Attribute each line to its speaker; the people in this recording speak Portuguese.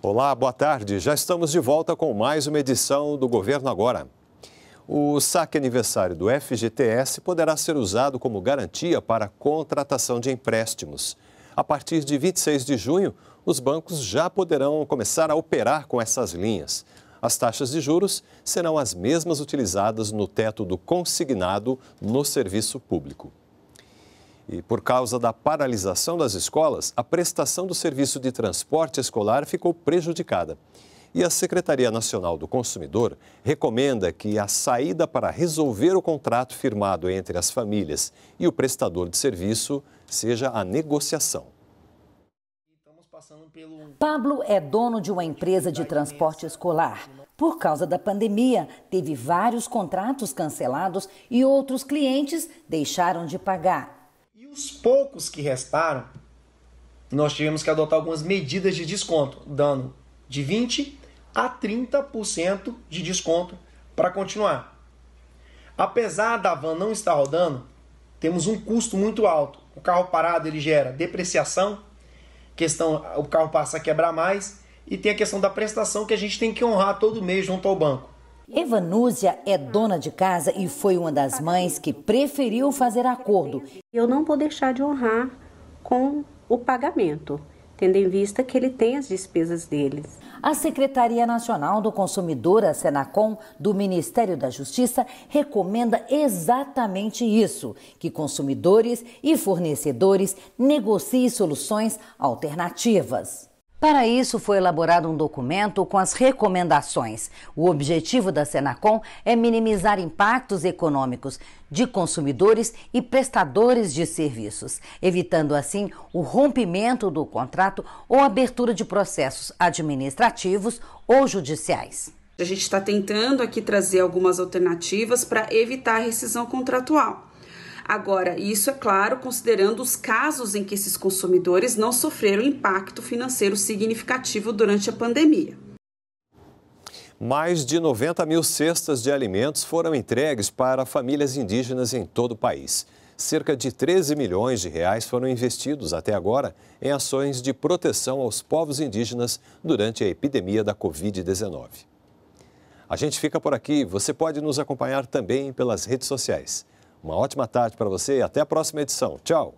Speaker 1: Olá, boa tarde. Já estamos de volta com mais uma edição do Governo Agora. O saque aniversário do FGTS poderá ser usado como garantia para contratação de empréstimos. A partir de 26 de junho, os bancos já poderão começar a operar com essas linhas. As taxas de juros serão as mesmas utilizadas no teto do consignado no serviço público. E por causa da paralisação das escolas, a prestação do serviço de transporte escolar ficou prejudicada. E a Secretaria Nacional do Consumidor recomenda que a saída para resolver o contrato firmado entre as famílias e o prestador de serviço seja a negociação.
Speaker 2: Pablo é dono de uma empresa de transporte escolar. Por causa da pandemia, teve vários contratos cancelados e outros clientes deixaram de pagar.
Speaker 3: Os poucos que restaram, nós tivemos que adotar algumas medidas de desconto, dando de 20 a 30% de desconto para continuar. Apesar da van não estar rodando, temos um custo muito alto. O carro parado ele gera depreciação, questão o carro passa a quebrar mais e tem a questão da prestação que a gente tem que honrar todo mês junto ao banco. Núzia é
Speaker 2: dona de casa e foi uma das mães que preferiu fazer acordo. Eu não vou deixar de honrar com o pagamento, tendo em vista que ele tem as despesas deles. A Secretaria Nacional do Consumidor, a Senacom, do Ministério da Justiça, recomenda exatamente isso: que consumidores e fornecedores negociem soluções alternativas. Para isso foi elaborado um documento com as recomendações. O objetivo da Senacom é minimizar impactos econômicos de consumidores e prestadores de serviços, evitando assim o rompimento do contrato ou abertura de processos administrativos ou judiciais.
Speaker 4: A gente está tentando aqui trazer algumas alternativas para evitar a rescisão contratual. Agora, isso é claro considerando os casos em que esses consumidores não sofreram impacto financeiro significativo durante a pandemia.
Speaker 1: Mais de 90 mil cestas de alimentos foram entregues para famílias indígenas em todo o país. Cerca de 13 milhões de reais foram investidos até agora em ações de proteção aos povos indígenas durante a epidemia da Covid-19. A gente fica por aqui. Você pode nos acompanhar também pelas redes sociais. Uma ótima tarde para você e até a próxima edição. Tchau!